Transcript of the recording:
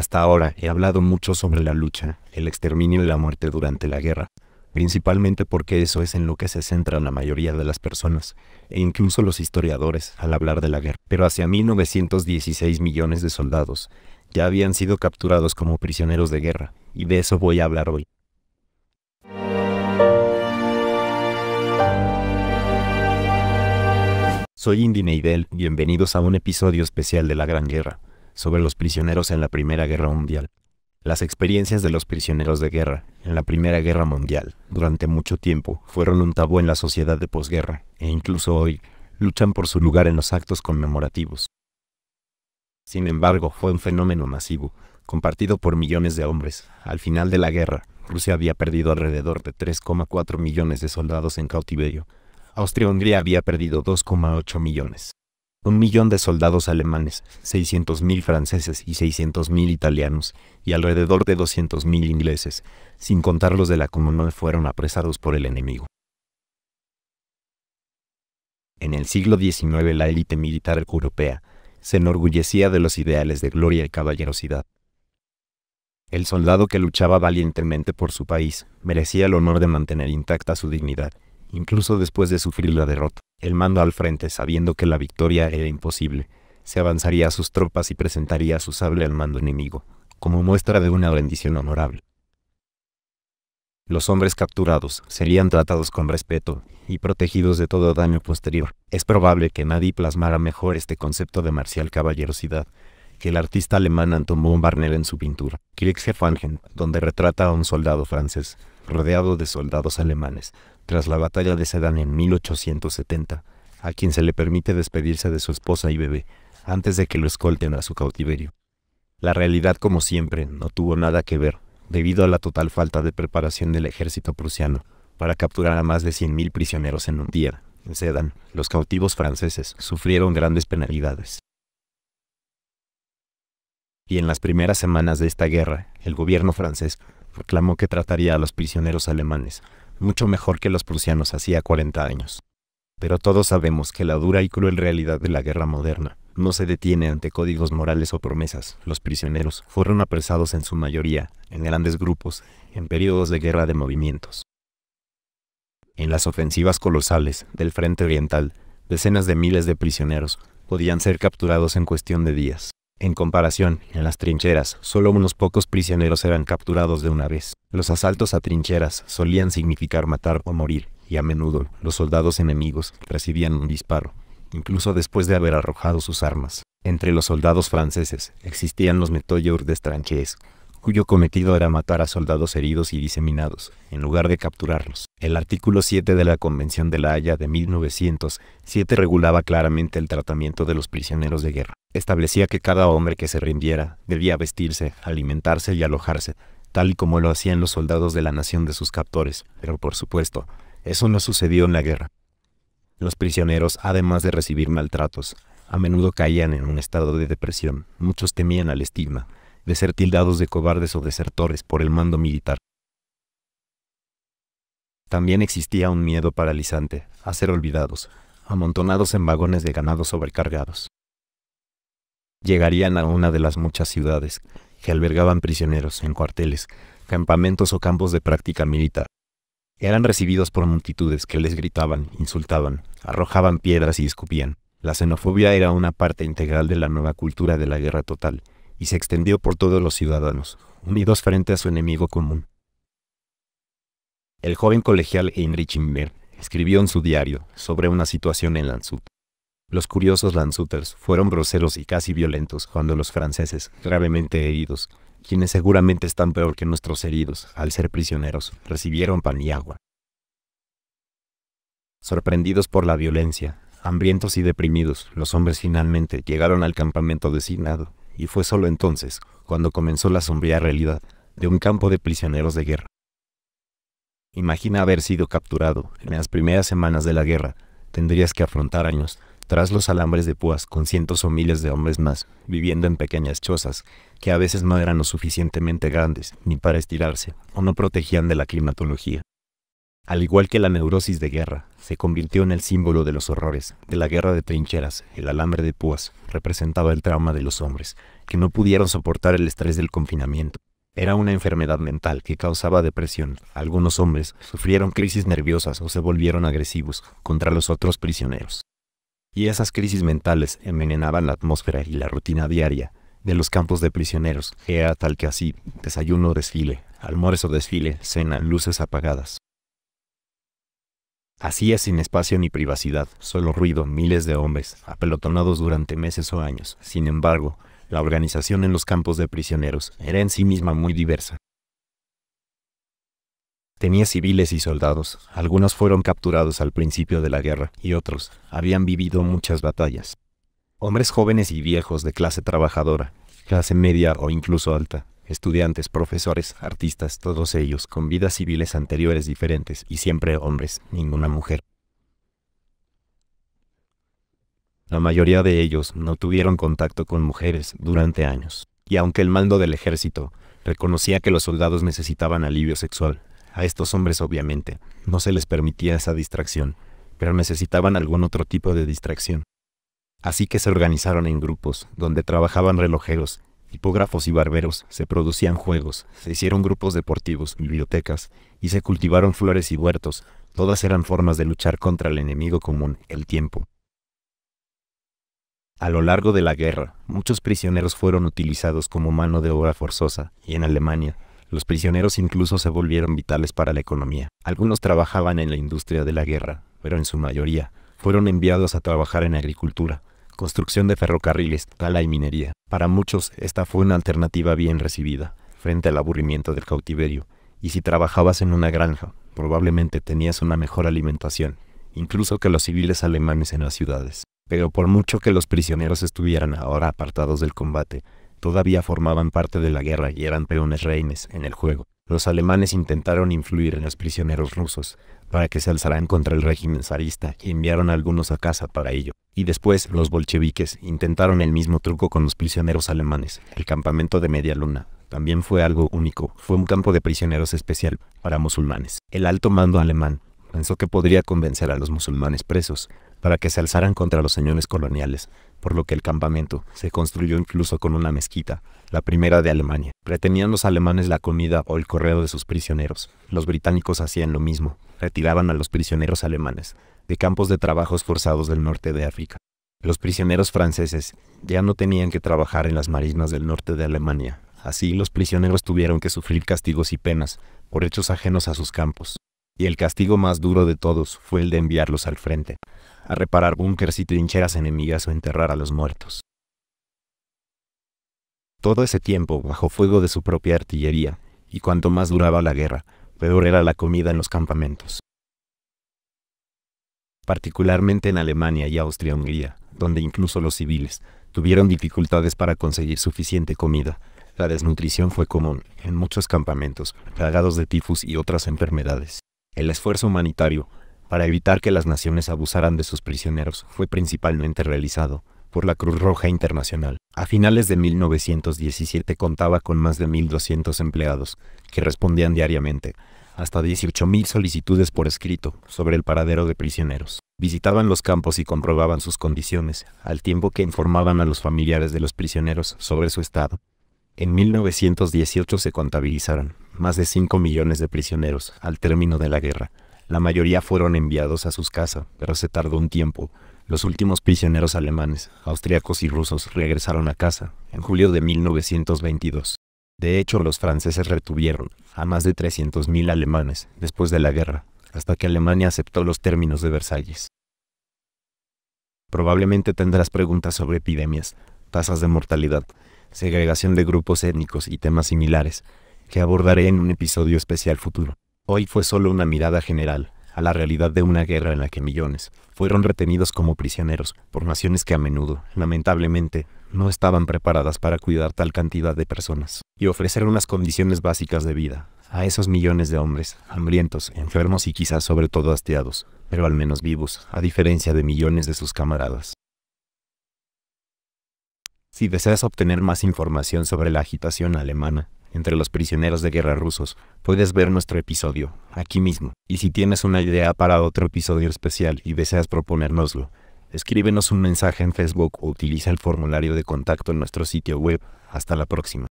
Hasta ahora he hablado mucho sobre la lucha, el exterminio y la muerte durante la guerra, principalmente porque eso es en lo que se centra la mayoría de las personas, e incluso los historiadores, al hablar de la guerra. Pero hacia 1916 millones de soldados ya habían sido capturados como prisioneros de guerra, y de eso voy a hablar hoy. Soy Indy Neidel, bienvenidos a un episodio especial de La Gran Guerra sobre los prisioneros en la Primera Guerra Mundial. Las experiencias de los prisioneros de guerra en la Primera Guerra Mundial durante mucho tiempo fueron un tabú en la sociedad de posguerra, e incluso hoy, luchan por su lugar en los actos conmemorativos. Sin embargo, fue un fenómeno masivo, compartido por millones de hombres. Al final de la guerra, Rusia había perdido alrededor de 3,4 millones de soldados en cautiverio. Austria-Hungría había perdido 2,8 millones un millón de soldados alemanes, 600.000 franceses y 600.000 italianos, y alrededor de 200.000 ingleses, sin contar los de la Comuna, fueron apresados por el enemigo. En el siglo XIX la élite militar europea se enorgullecía de los ideales de gloria y caballerosidad. El soldado que luchaba valientemente por su país merecía el honor de mantener intacta su dignidad, incluso después de sufrir la derrota el mando al frente, sabiendo que la victoria era imposible. Se avanzaría a sus tropas y presentaría su sable al mando enemigo, como muestra de una rendición honorable. Los hombres capturados serían tratados con respeto y protegidos de todo daño posterior. Es probable que nadie plasmara mejor este concepto de marcial caballerosidad que el artista alemán Anton von en su pintura, Kriegsgefangen, donde retrata a un soldado francés rodeado de soldados alemanes, tras la batalla de Sedan en 1870, a quien se le permite despedirse de su esposa y bebé antes de que lo escolten a su cautiverio. La realidad, como siempre, no tuvo nada que ver, debido a la total falta de preparación del ejército prusiano para capturar a más de 100.000 prisioneros en un día. En Sedan, los cautivos franceses sufrieron grandes penalidades. Y en las primeras semanas de esta guerra, el gobierno francés proclamó que trataría a los prisioneros alemanes mucho mejor que los prusianos hacía 40 años. Pero todos sabemos que la dura y cruel realidad de la guerra moderna no se detiene ante códigos morales o promesas. Los prisioneros fueron apresados en su mayoría, en grandes grupos, en periodos de guerra de movimientos. En las ofensivas colosales del Frente Oriental, decenas de miles de prisioneros podían ser capturados en cuestión de días. En comparación, en las trincheras, solo unos pocos prisioneros eran capturados de una vez. Los asaltos a trincheras solían significar matar o morir, y a menudo los soldados enemigos recibían un disparo, incluso después de haber arrojado sus armas. Entre los soldados franceses existían los metoyeurs de tranchées cuyo cometido era matar a soldados heridos y diseminados, en lugar de capturarlos. El artículo 7 de la Convención de la Haya de 1907 regulaba claramente el tratamiento de los prisioneros de guerra. Establecía que cada hombre que se rindiera debía vestirse, alimentarse y alojarse, tal y como lo hacían los soldados de la nación de sus captores, pero por supuesto, eso no sucedió en la guerra. Los prisioneros, además de recibir maltratos, a menudo caían en un estado de depresión, muchos temían al estigma, de ser tildados de cobardes o desertores por el mando militar. También existía un miedo paralizante, a ser olvidados, amontonados en vagones de ganado sobrecargados. Llegarían a una de las muchas ciudades que albergaban prisioneros en cuarteles, campamentos o campos de práctica militar. Eran recibidos por multitudes que les gritaban, insultaban, arrojaban piedras y escupían. La xenofobia era una parte integral de la nueva cultura de la guerra total, y se extendió por todos los ciudadanos, unidos frente a su enemigo común. El joven colegial Heinrich Himmler escribió en su diario sobre una situación en Lanzut. Los curiosos Lanzuters fueron groseros y casi violentos cuando los franceses, gravemente heridos, quienes seguramente están peor que nuestros heridos al ser prisioneros, recibieron pan y agua. Sorprendidos por la violencia, hambrientos y deprimidos, los hombres finalmente llegaron al campamento designado y fue solo entonces cuando comenzó la sombría realidad de un campo de prisioneros de guerra. Imagina haber sido capturado en las primeras semanas de la guerra. Tendrías que afrontar años tras los alambres de púas con cientos o miles de hombres más, viviendo en pequeñas chozas, que a veces no eran lo suficientemente grandes ni para estirarse o no protegían de la climatología. Al igual que la neurosis de guerra, se convirtió en el símbolo de los horrores, de la guerra de trincheras, el alambre de púas, representaba el trauma de los hombres, que no pudieron soportar el estrés del confinamiento. Era una enfermedad mental que causaba depresión. Algunos hombres sufrieron crisis nerviosas o se volvieron agresivos contra los otros prisioneros. Y esas crisis mentales envenenaban la atmósfera y la rutina diaria de los campos de prisioneros, era tal que así, desayuno, o desfile, almuerzo, desfile, cena, luces apagadas, Así es, sin espacio ni privacidad, solo ruido, miles de hombres, apelotonados durante meses o años. Sin embargo, la organización en los campos de prisioneros era en sí misma muy diversa. Tenía civiles y soldados, algunos fueron capturados al principio de la guerra y otros habían vivido muchas batallas. Hombres jóvenes y viejos de clase trabajadora, clase media o incluso alta, estudiantes, profesores, artistas, todos ellos con vidas civiles anteriores diferentes y siempre hombres, ninguna mujer. La mayoría de ellos no tuvieron contacto con mujeres durante años, y aunque el mando del ejército reconocía que los soldados necesitaban alivio sexual, a estos hombres obviamente no se les permitía esa distracción, pero necesitaban algún otro tipo de distracción. Así que se organizaron en grupos, donde trabajaban relojeros, tipógrafos y barberos, se producían juegos, se hicieron grupos deportivos, bibliotecas, y se cultivaron flores y huertos, todas eran formas de luchar contra el enemigo común, el tiempo. A lo largo de la guerra, muchos prisioneros fueron utilizados como mano de obra forzosa, y en Alemania, los prisioneros incluso se volvieron vitales para la economía. Algunos trabajaban en la industria de la guerra, pero en su mayoría, fueron enviados a trabajar en agricultura, construcción de ferrocarriles, tala y minería. Para muchos, esta fue una alternativa bien recibida, frente al aburrimiento del cautiverio. Y si trabajabas en una granja, probablemente tenías una mejor alimentación, incluso que los civiles alemanes en las ciudades. Pero por mucho que los prisioneros estuvieran ahora apartados del combate, todavía formaban parte de la guerra y eran peones reines en el juego los alemanes intentaron influir en los prisioneros rusos para que se alzaran contra el régimen zarista y enviaron algunos a casa para ello. Y después los bolcheviques intentaron el mismo truco con los prisioneros alemanes. El campamento de Media Luna también fue algo único, fue un campo de prisioneros especial para musulmanes. El alto mando alemán Pensó que podría convencer a los musulmanes presos para que se alzaran contra los señores coloniales, por lo que el campamento se construyó incluso con una mezquita, la primera de Alemania. Retenían los alemanes la comida o el correo de sus prisioneros. Los británicos hacían lo mismo, retiraban a los prisioneros alemanes de campos de trabajos forzados del norte de África. Los prisioneros franceses ya no tenían que trabajar en las marinas del norte de Alemania. Así los prisioneros tuvieron que sufrir castigos y penas por hechos ajenos a sus campos y el castigo más duro de todos fue el de enviarlos al frente, a reparar búnkers y trincheras enemigas o enterrar a los muertos. Todo ese tiempo bajo fuego de su propia artillería, y cuanto más duraba la guerra, peor era la comida en los campamentos. Particularmente en Alemania y Austria-Hungría, donde incluso los civiles tuvieron dificultades para conseguir suficiente comida, la desnutrición fue común en muchos campamentos, plagados de tifus y otras enfermedades. El esfuerzo humanitario, para evitar que las naciones abusaran de sus prisioneros, fue principalmente realizado por la Cruz Roja Internacional. A finales de 1917 contaba con más de 1.200 empleados, que respondían diariamente hasta 18.000 solicitudes por escrito sobre el paradero de prisioneros. Visitaban los campos y comprobaban sus condiciones, al tiempo que informaban a los familiares de los prisioneros sobre su estado. En 1918 se contabilizaron más de 5 millones de prisioneros al término de la guerra. La mayoría fueron enviados a sus casas, pero se tardó un tiempo. Los últimos prisioneros alemanes, austriacos y rusos regresaron a casa en julio de 1922. De hecho, los franceses retuvieron a más de 300.000 alemanes después de la guerra, hasta que Alemania aceptó los términos de Versalles. Probablemente tendrás preguntas sobre epidemias, tasas de mortalidad, segregación de grupos étnicos y temas similares que abordaré en un episodio especial futuro. Hoy fue solo una mirada general a la realidad de una guerra en la que millones fueron retenidos como prisioneros por naciones que a menudo, lamentablemente, no estaban preparadas para cuidar tal cantidad de personas y ofrecer unas condiciones básicas de vida a esos millones de hombres, hambrientos, enfermos y quizás sobre todo hastiados, pero al menos vivos, a diferencia de millones de sus camaradas. Si deseas obtener más información sobre la agitación alemana, entre los prisioneros de guerra rusos, puedes ver nuestro episodio, aquí mismo. Y si tienes una idea para otro episodio especial y deseas proponernoslo, escríbenos un mensaje en Facebook o utiliza el formulario de contacto en nuestro sitio web. Hasta la próxima.